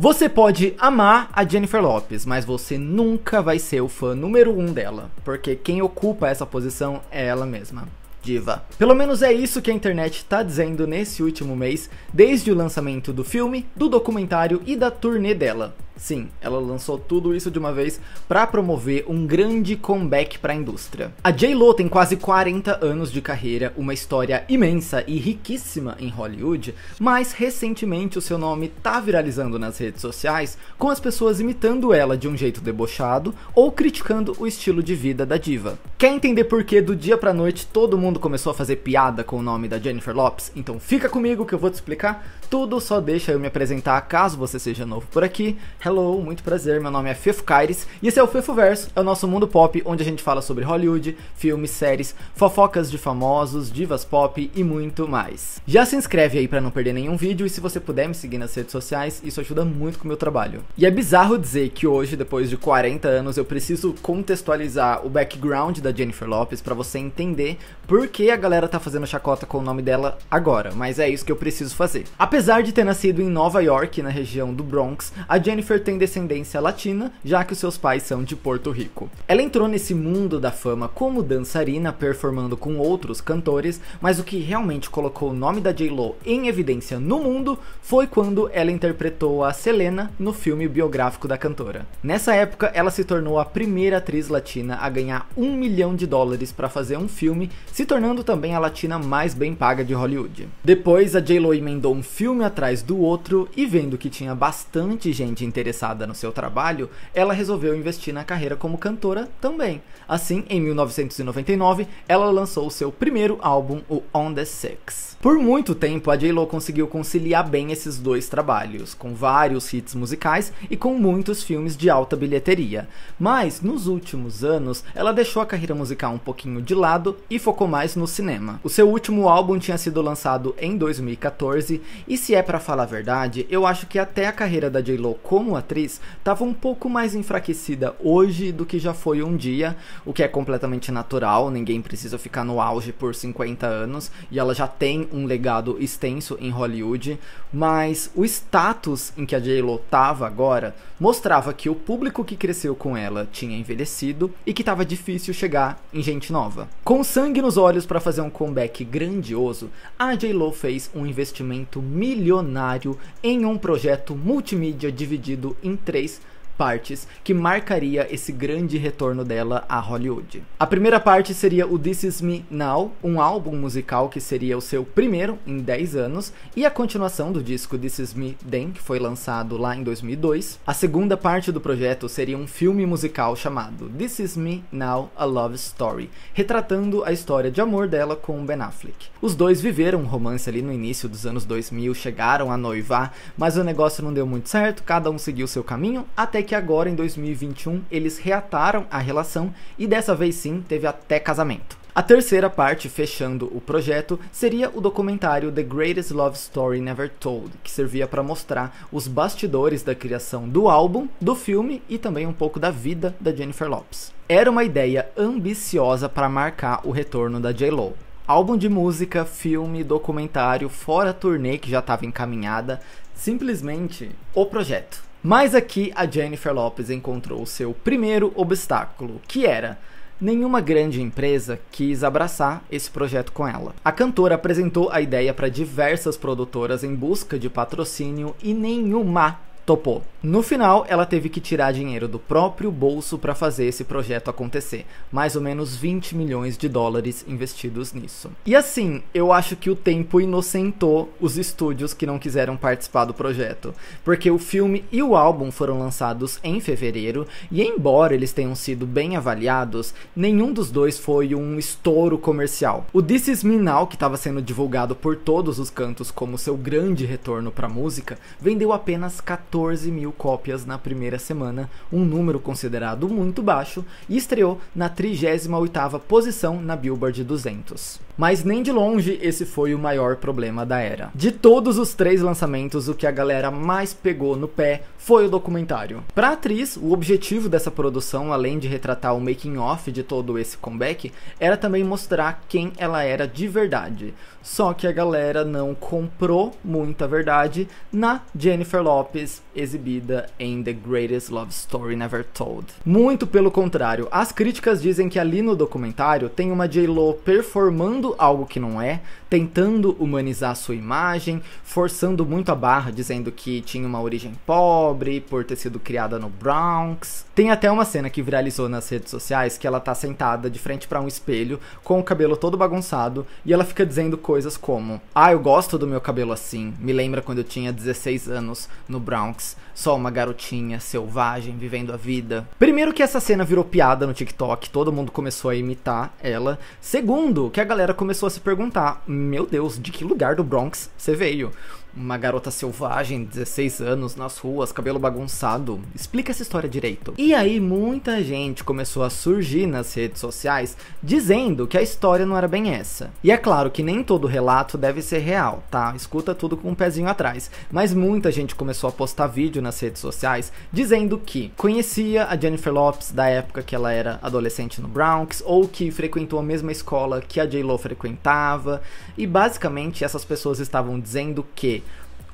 Você pode amar a Jennifer Lopes, mas você nunca vai ser o fã número um dela, porque quem ocupa essa posição é ela mesma. Diva. Pelo menos é isso que a internet tá dizendo nesse último mês, desde o lançamento do filme, do documentário e da turnê dela. Sim, ela lançou tudo isso de uma vez para promover um grande comeback para a indústria. A J.Lo tem quase 40 anos de carreira, uma história imensa e riquíssima em Hollywood, mas recentemente o seu nome tá viralizando nas redes sociais, com as pessoas imitando ela de um jeito debochado ou criticando o estilo de vida da diva. Quer entender por que do dia para noite todo mundo começou a fazer piada com o nome da Jennifer Lopes? Então fica comigo que eu vou te explicar tudo, só deixa eu me apresentar caso você seja novo por aqui. Hello, muito prazer, meu nome é Fefo Caires e esse é o Fefo Verso, é o nosso mundo pop onde a gente fala sobre Hollywood, filmes, séries, fofocas de famosos, divas pop e muito mais. Já se inscreve aí para não perder nenhum vídeo e se você puder me seguir nas redes sociais, isso ajuda muito com o meu trabalho. E é bizarro dizer que hoje, depois de 40 anos, eu preciso contextualizar o background da Jennifer Lopez para você entender por que a galera tá fazendo chacota com o nome dela agora, mas é isso que eu preciso fazer. Apesar Apesar de ter nascido em Nova York, na região do Bronx, a Jennifer tem descendência latina, já que os seus pais são de Porto Rico. Ela entrou nesse mundo da fama como dançarina, performando com outros cantores, mas o que realmente colocou o nome da J-Lo em evidência no mundo foi quando ela interpretou a Selena no filme biográfico da cantora. Nessa época, ela se tornou a primeira atriz latina a ganhar um milhão de dólares para fazer um filme, se tornando também a latina mais bem paga de Hollywood. Depois, a J-Lo emendou um filme filme atrás do outro e vendo que tinha bastante gente interessada no seu trabalho, ela resolveu investir na carreira como cantora também. Assim, em 1999, ela lançou o seu primeiro álbum, o On The Six. Por muito tempo, a J-Lo conseguiu conciliar bem esses dois trabalhos, com vários hits musicais e com muitos filmes de alta bilheteria. Mas, nos últimos anos, ela deixou a carreira musical um pouquinho de lado e focou mais no cinema. O seu último álbum tinha sido lançado em 2014 e se é para falar a verdade, eu acho que até a carreira da J.Lo como atriz estava um pouco mais enfraquecida hoje do que já foi um dia, o que é completamente natural, ninguém precisa ficar no auge por 50 anos e ela já tem um legado extenso em Hollywood, mas o status em que a J.Lo tava agora mostrava que o público que cresceu com ela tinha envelhecido e que tava difícil chegar em gente nova. Com sangue nos olhos para fazer um comeback grandioso, a J.Lo fez um investimento milionário milionário em um projeto multimídia dividido em três partes que marcaria esse grande retorno dela a Hollywood. A primeira parte seria o This Is Me Now, um álbum musical que seria o seu primeiro em 10 anos, e a continuação do disco This Is Me Then, que foi lançado lá em 2002. A segunda parte do projeto seria um filme musical chamado This Is Me Now, A Love Story, retratando a história de amor dela com Ben Affleck. Os dois viveram um romance ali no início dos anos 2000, chegaram a noivar, mas o negócio não deu muito certo, cada um seguiu seu caminho, até que que agora, em 2021, eles reataram a relação e dessa vez sim teve até casamento. A terceira parte, fechando o projeto, seria o documentário The Greatest Love Story Never Told, que servia para mostrar os bastidores da criação do álbum, do filme e também um pouco da vida da Jennifer Lopes. Era uma ideia ambiciosa para marcar o retorno da J-Lo. Álbum de música, filme, documentário, fora a turnê que já estava encaminhada, simplesmente o projeto. Mas aqui a Jennifer Lopes encontrou seu primeiro obstáculo, que era nenhuma grande empresa quis abraçar esse projeto com ela. A cantora apresentou a ideia para diversas produtoras em busca de patrocínio e nenhuma topou. No final, ela teve que tirar dinheiro do próprio bolso para fazer esse projeto acontecer, mais ou menos 20 milhões de dólares investidos nisso. E assim, eu acho que o tempo inocentou os estúdios que não quiseram participar do projeto, porque o filme e o álbum foram lançados em fevereiro e embora eles tenham sido bem avaliados, nenhum dos dois foi um estouro comercial. O This Is Me Now, que estava sendo divulgado por todos os cantos como seu grande retorno para música, vendeu apenas 14 14 mil cópias na primeira semana, um número considerado muito baixo, e estreou na 38ª posição na Billboard 200. Mas nem de longe esse foi o maior problema da era. De todos os três lançamentos, o que a galera mais pegou no pé foi o documentário. Para a atriz, o objetivo dessa produção, além de retratar o making off de todo esse comeback, era também mostrar quem ela era de verdade. Só que a galera não comprou muita verdade na Jennifer Lopez exibida em The Greatest Love Story Never Told. Muito pelo contrário, as críticas dizem que ali no documentário tem uma J-Lo performando algo que não é, tentando humanizar sua imagem, forçando muito a barra, dizendo que tinha uma origem pobre por ter sido criada no Bronx. Tem até uma cena que viralizou nas redes sociais que ela tá sentada de frente para um espelho com o cabelo todo bagunçado e ela fica dizendo coisas como: "Ah, eu gosto do meu cabelo assim. Me lembra quando eu tinha 16 anos no Bronx." só uma garotinha selvagem vivendo a vida. Primeiro que essa cena virou piada no TikTok, todo mundo começou a imitar ela. Segundo, que a galera começou a se perguntar: "Meu Deus, de que lugar do Bronx você veio?" uma garota selvagem, 16 anos, nas ruas, cabelo bagunçado. Explica essa história direito. E aí muita gente começou a surgir nas redes sociais dizendo que a história não era bem essa. E é claro que nem todo relato deve ser real, tá? Escuta tudo com um pezinho atrás. Mas muita gente começou a postar vídeo nas redes sociais dizendo que conhecia a Jennifer Lopes da época que ela era adolescente no Bronx ou que frequentou a mesma escola que a J.Lo frequentava. E basicamente essas pessoas estavam dizendo que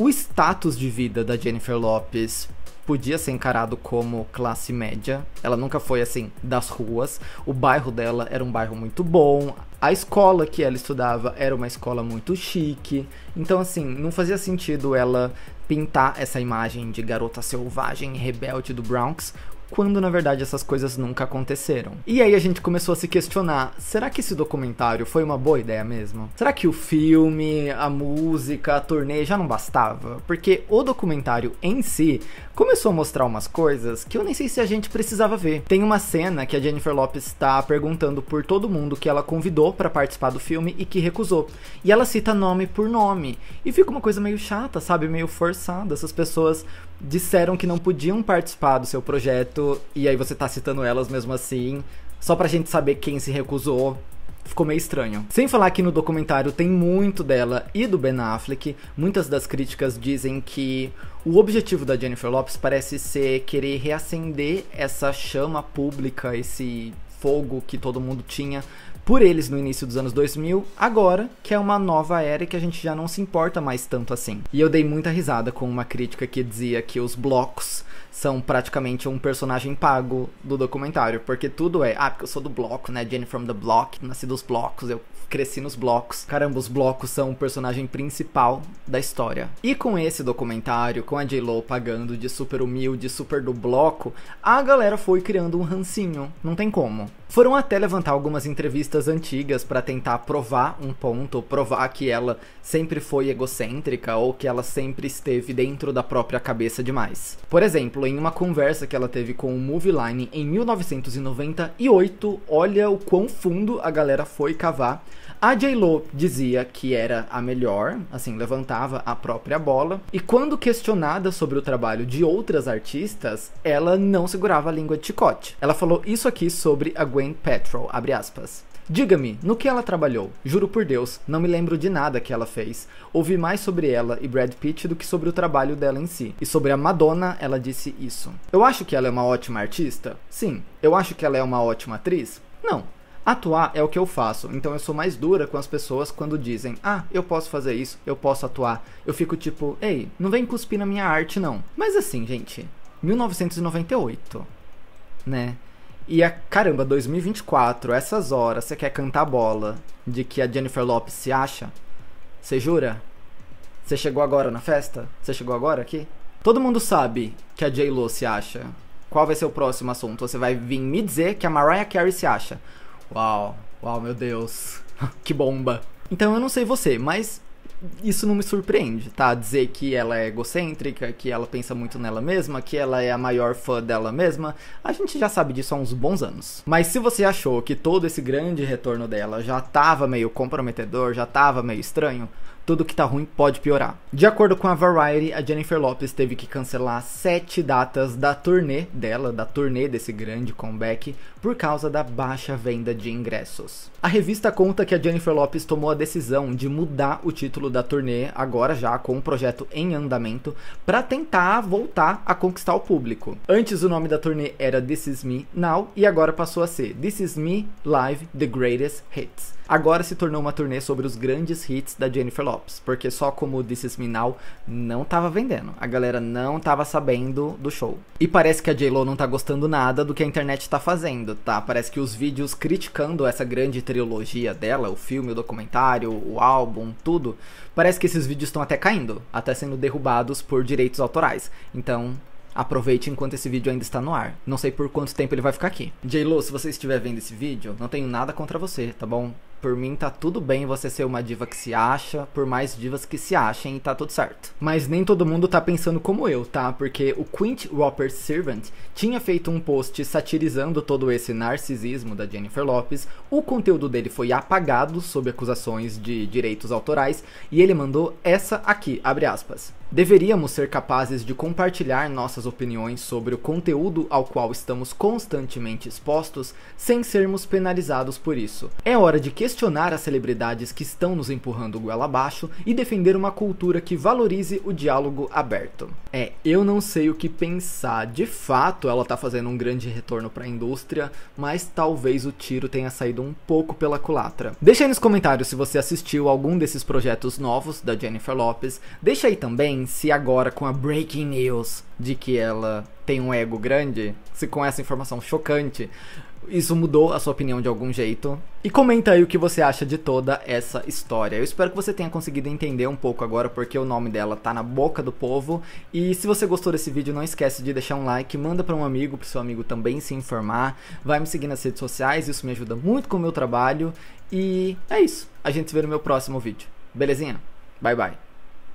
o status de vida da Jennifer Lopes podia ser encarado como classe média. Ela nunca foi assim das ruas. O bairro dela era um bairro muito bom. A escola que ela estudava era uma escola muito chique. Então assim, não fazia sentido ela pintar essa imagem de garota selvagem e rebelde do Bronx quando na verdade essas coisas nunca aconteceram. E aí a gente começou a se questionar: será que esse documentário foi uma boa ideia mesmo? Será que o filme, a música, a turnê já não bastava? Porque o documentário em si começou a mostrar umas coisas que eu nem sei se a gente precisava ver. Tem uma cena que a Jennifer Lopez está perguntando por todo mundo que ela convidou para participar do filme e que recusou. E ela cita nome por nome. E fica uma coisa meio chata, sabe? Meio forçada. Essas pessoas disseram que não podiam participar do seu projeto e aí você tá citando elas mesmo assim, só pra gente saber quem se recusou. Ficou meio estranho. Sem falar que no documentário tem muito dela e do Ben Affleck. Muitas das críticas dizem que o objetivo da Jennifer Lopes parece ser querer reacender essa chama pública, esse fogo que todo mundo tinha por eles no início dos anos 2000, agora que é uma nova era e que a gente já não se importa mais tanto assim. E eu dei muita risada com uma crítica que dizia que os blocos são praticamente um personagem pago do documentário, porque tudo é, ah, porque eu sou do bloco, né, Jenny from the block, nasci dos blocos, eu cresci nos blocos. Caramba, os blocos são o personagem principal da história. E com esse documentário, com a J-Lo pagando de super humilde, super do bloco, a galera foi criando um rancinho. Não tem como. Foram até levantar algumas entrevistas antigas para tentar provar um ponto, provar que ela sempre foi egocêntrica ou que ela sempre esteve dentro da própria cabeça demais. Por exemplo, em uma conversa que ela teve com o Movie Line em 1998, olha o quão fundo a galera foi cavar a J. Lo dizia que era a melhor, assim, levantava a própria bola, e quando questionada sobre o trabalho de outras artistas, ela não segurava a língua de chicote. Ela falou isso aqui sobre a Gwen Petrol, abre aspas. Diga-me, no que ela trabalhou? Juro por Deus, não me lembro de nada que ela fez. Ouvi mais sobre ela e Brad Pitt do que sobre o trabalho dela em si. E sobre a Madonna, ela disse isso. Eu acho que ela é uma ótima artista? Sim. Eu acho que ela é uma ótima atriz? Não. Atuar é o que eu faço, então eu sou mais dura com as pessoas quando dizem, ah, eu posso fazer isso, eu posso atuar. Eu fico tipo, ei, não vem cuspir na minha arte não. Mas assim, gente, 1998, né? E a caramba, 2024, essas horas, você quer cantar bola de que a Jennifer Lopes se acha? Você jura? Você chegou agora na festa? Você chegou agora aqui? Todo mundo sabe que a J-Lo se acha. Qual vai ser o próximo assunto? Você vai vir me dizer que a Mariah Carey se acha. Uau, uau, meu Deus. que bomba. Então eu não sei você, mas isso não me surpreende, tá? Dizer que ela é egocêntrica, que ela pensa muito nela mesma, que ela é a maior fã dela mesma, a gente já sabe disso há uns bons anos. Mas se você achou que todo esse grande retorno dela já tava meio comprometedor, já tava meio estranho, tudo que tá ruim pode piorar. De acordo com a Variety, a Jennifer Lopez teve que cancelar sete datas da turnê dela, da turnê desse grande comeback, por causa da baixa venda de ingressos. A revista conta que a Jennifer Lopez tomou a decisão de mudar o título da turnê, agora já com o um projeto em andamento, para tentar voltar a conquistar o público. Antes o nome da turnê era This Is Me Now e agora passou a ser This Is Me Live The Greatest Hits. Agora se tornou uma turnê sobre os grandes hits da Jennifer Lopez porque só como This Is Me Now não tava vendendo. A galera não tava sabendo do show. E parece que a J-Lo não tá gostando nada do que a internet tá fazendo, tá? Parece que os vídeos criticando essa grande trilogia dela, o filme, o documentário, o álbum, tudo, parece que esses vídeos estão até caindo, até sendo derrubados por direitos autorais. Então, aproveite enquanto esse vídeo ainda está no ar. Não sei por quanto tempo ele vai ficar aqui. J-Lo, se você estiver vendo esse vídeo, não tenho nada contra você, tá bom? Por mim, tá tudo bem você ser uma diva que se acha, por mais divas que se achem, tá tudo certo. Mas nem todo mundo tá pensando como eu, tá? Porque o Quint Roper Servant tinha feito um post satirizando todo esse narcisismo da Jennifer Lopes, o conteúdo dele foi apagado sob acusações de direitos autorais, e ele mandou essa aqui, abre aspas. Deveríamos ser capazes de compartilhar nossas opiniões sobre o conteúdo ao qual estamos constantemente expostos sem sermos penalizados por isso. É hora de que questionar as celebridades que estão nos empurrando goela abaixo e defender uma cultura que valorize o diálogo aberto. É, eu não sei o que pensar. De fato, ela tá fazendo um grande retorno para a indústria, mas talvez o tiro tenha saído um pouco pela culatra. Deixa aí nos comentários se você assistiu algum desses projetos novos da Jennifer Lopez. Deixa aí também se agora com a breaking news de que ela tem um ego grande, se com essa informação chocante, isso mudou a sua opinião de algum jeito. E comenta aí o que você acha de toda essa história. Eu espero que você tenha conseguido entender um pouco agora porque o nome dela tá na boca do povo. E se você gostou desse vídeo, não esquece de deixar um like, manda para um amigo, pro seu amigo também se informar. Vai me seguir nas redes sociais, isso me ajuda muito com o meu trabalho. E é isso. A gente se vê no meu próximo vídeo. Belezinha? Bye bye.